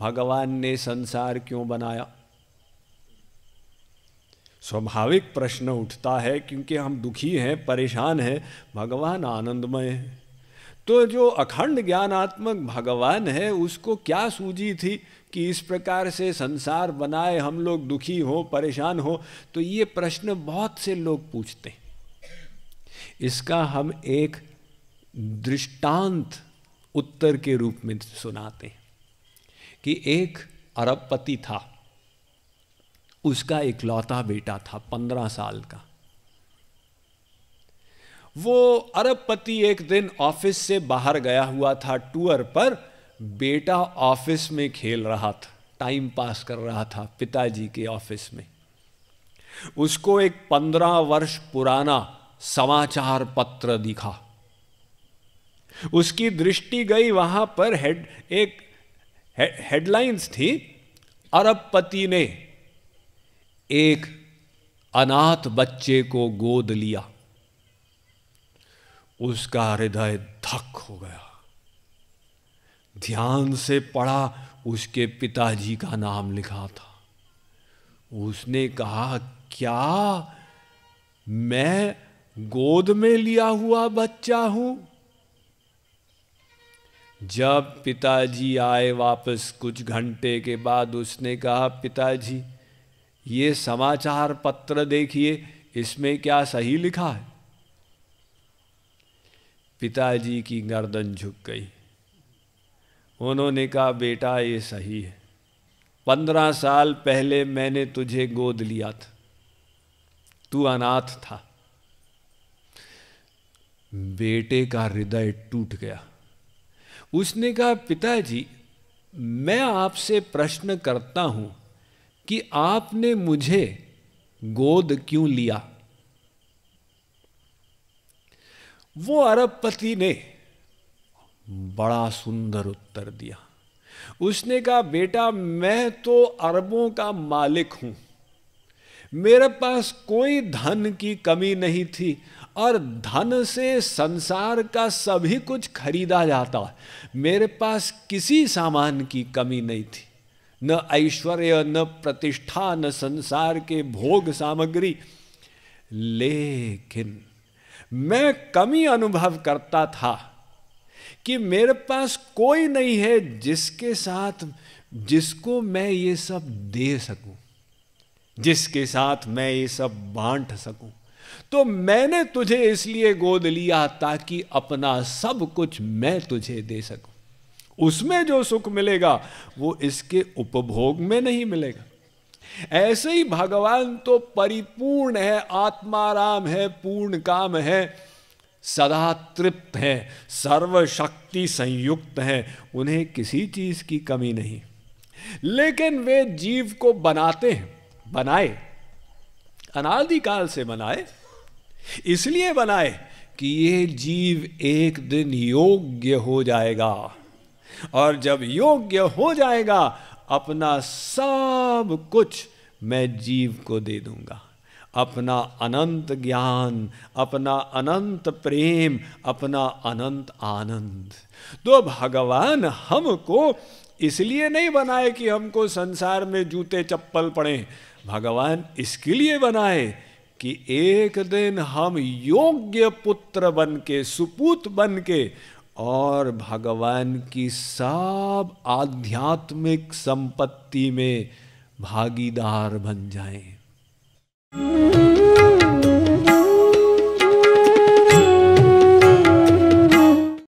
भगवान ने संसार क्यों बनाया स्वाभाविक प्रश्न उठता है क्योंकि हम दुखी हैं परेशान हैं भगवान आनंदमय है तो जो अखंड ज्ञानात्मक भगवान है उसको क्या सूझी थी कि इस प्रकार से संसार बनाए हम लोग दुखी हो परेशान हो तो ये प्रश्न बहुत से लोग पूछते हैं इसका हम एक दृष्टांत उत्तर के रूप में सुनाते हैं कि एक अरबपति था उसका इकलौता बेटा था पंद्रह साल का वो अरबपति एक दिन ऑफिस से बाहर गया हुआ था टूर पर बेटा ऑफिस में खेल रहा था टाइम पास कर रहा था पिताजी के ऑफिस में उसको एक पंद्रह वर्ष पुराना समाचार पत्र दिखा उसकी दृष्टि गई वहां पर हेड एक हेडलाइंस थी अरबपति ने एक अनाथ बच्चे को गोद लिया उसका हृदय धक हो गया ध्यान से पढ़ा उसके पिताजी का नाम लिखा था उसने कहा क्या मैं गोद में लिया हुआ बच्चा हूं जब पिताजी आए वापस कुछ घंटे के बाद उसने कहा पिताजी ये समाचार पत्र देखिए इसमें क्या सही लिखा है पिताजी की गर्दन झुक गई उन्होंने कहा बेटा ये सही है पंद्रह साल पहले मैंने तुझे गोद लिया था तू अनाथ था बेटे का हृदय टूट गया उसने कहा पिताजी मैं आपसे प्रश्न करता हूं कि आपने मुझे गोद क्यों लिया वो अरबपति ने बड़ा सुंदर उत्तर दिया उसने कहा बेटा मैं तो अरबों का मालिक हूं मेरे पास कोई धन की कमी नहीं थी और धन से संसार का सभी कुछ खरीदा जाता है मेरे पास किसी सामान की कमी नहीं थी न ऐश्वर्य न प्रतिष्ठा न संसार के भोग सामग्री लेकिन मैं कमी अनुभव करता था कि मेरे पास कोई नहीं है जिसके साथ जिसको मैं ये सब दे सकूं जिसके साथ मैं ये सब बांट सकूं तो मैंने तुझे इसलिए गोद लिया ताकि अपना सब कुछ मैं तुझे दे सकूं उसमें जो सुख मिलेगा वो इसके उपभोग में नहीं मिलेगा ऐसे ही भगवान तो परिपूर्ण है आत्माराम है पूर्ण काम है सदा तृप्त है सर्वशक्ति संयुक्त है उन्हें किसी चीज की कमी नहीं लेकिन वे जीव को बनाते हैं बनाए अनादिकाल से बनाए इसलिए बनाए कि ये जीव एक दिन योग्य हो जाएगा और जब योग्य हो जाएगा अपना सब कुछ मैं जीव को दे दूंगा अपना अनंत ज्ञान अपना अनंत प्रेम अपना अनंत आनंद तो भगवान हमको इसलिए नहीं बनाए कि हमको संसार में जूते चप्पल पड़े भगवान इसके लिए बनाए कि एक दिन हम योग्य पुत्र बन के सुपूत बन के और भगवान की सब आध्यात्मिक संपत्ति में भागीदार बन जाएं।